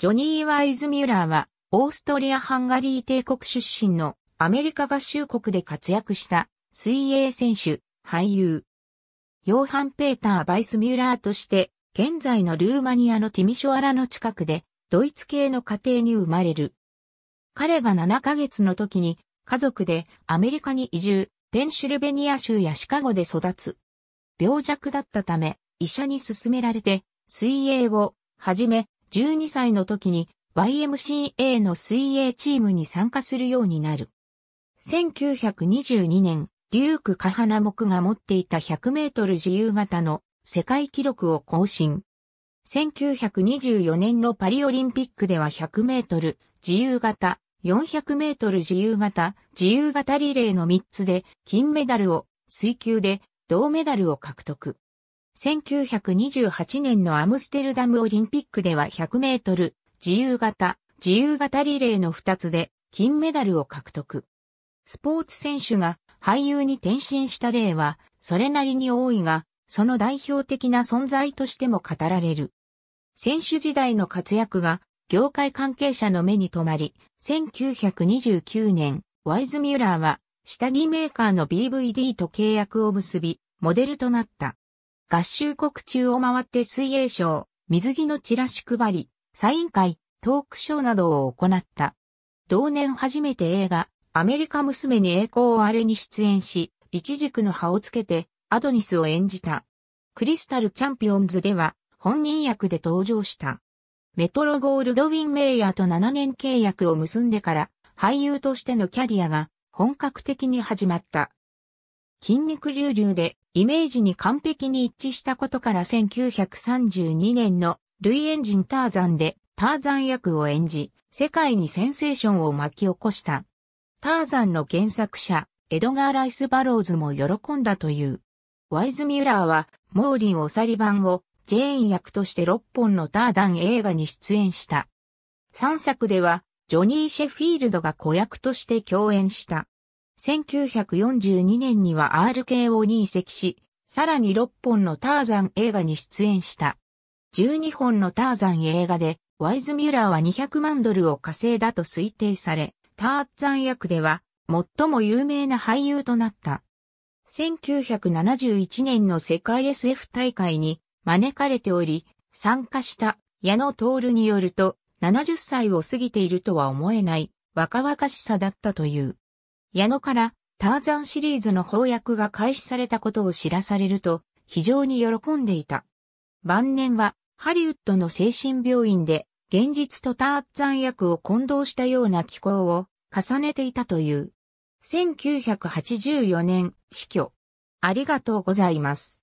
ジョニー・ワイズミュラーは、オーストリア・ハンガリー帝国出身のアメリカ合衆国で活躍した水泳選手、俳優。ヨーハン・ペーター・バイスミュラーとして、現在のルーマニアのティミショアラの近くで、ドイツ系の家庭に生まれる。彼が7ヶ月の時に、家族でアメリカに移住、ペンシルベニア州やシカゴで育つ。病弱だったため、医者に勧められて、水泳を、はじめ、12歳の時に YMCA の水泳チームに参加するようになる。1922年、デューク・カハナモクが持っていた100メートル自由形の世界記録を更新。1924年のパリオリンピックでは100メートル自由形、400メートル自由形、自由形リレーの3つで金メダルを、水球で銅メダルを獲得。1928年のアムステルダムオリンピックでは100メートル、自由形、自由形リレーの2つで金メダルを獲得。スポーツ選手が俳優に転身した例はそれなりに多いが、その代表的な存在としても語られる。選手時代の活躍が業界関係者の目に留まり、1929年、ワイズ・ミュラーは下着メーカーの BVD と契約を結び、モデルとなった。合衆国中を回って水泳賞、水着のチラシ配り、サイン会、トークショーなどを行った。同年初めて映画、アメリカ娘に栄光をあれに出演し、一軸の葉をつけて、アドニスを演じた。クリスタルチャンピオンズでは、本人役で登場した。メトロゴールドウィン・メイヤーと7年契約を結んでから、俳優としてのキャリアが本格的に始まった。筋肉隆々でイメージに完璧に一致したことから1932年のルイエンジンターザンでターザン役を演じ、世界にセンセーションを巻き起こした。ターザンの原作者、エドガー・ライス・バローズも喜んだという。ワイズ・ミュラーは、モーリン・オサリバンをジェーン役として6本のターザン映画に出演した。3作では、ジョニー・シェフィールドが子役として共演した。1942年には RKO に移籍し、さらに6本のターザン映画に出演した。12本のターザン映画で、ワイズ・ミュラーは200万ドルを稼いだと推定され、ターザン役では最も有名な俳優となった。1971年の世界 SF 大会に招かれており、参加した矢野徹によると、70歳を過ぎているとは思えない若々しさだったという。矢野からターザンシリーズの翻訳が開始されたことを知らされると非常に喜んでいた。晩年はハリウッドの精神病院で現実とターザン役を混同したような気候を重ねていたという。1984年死去。ありがとうございます。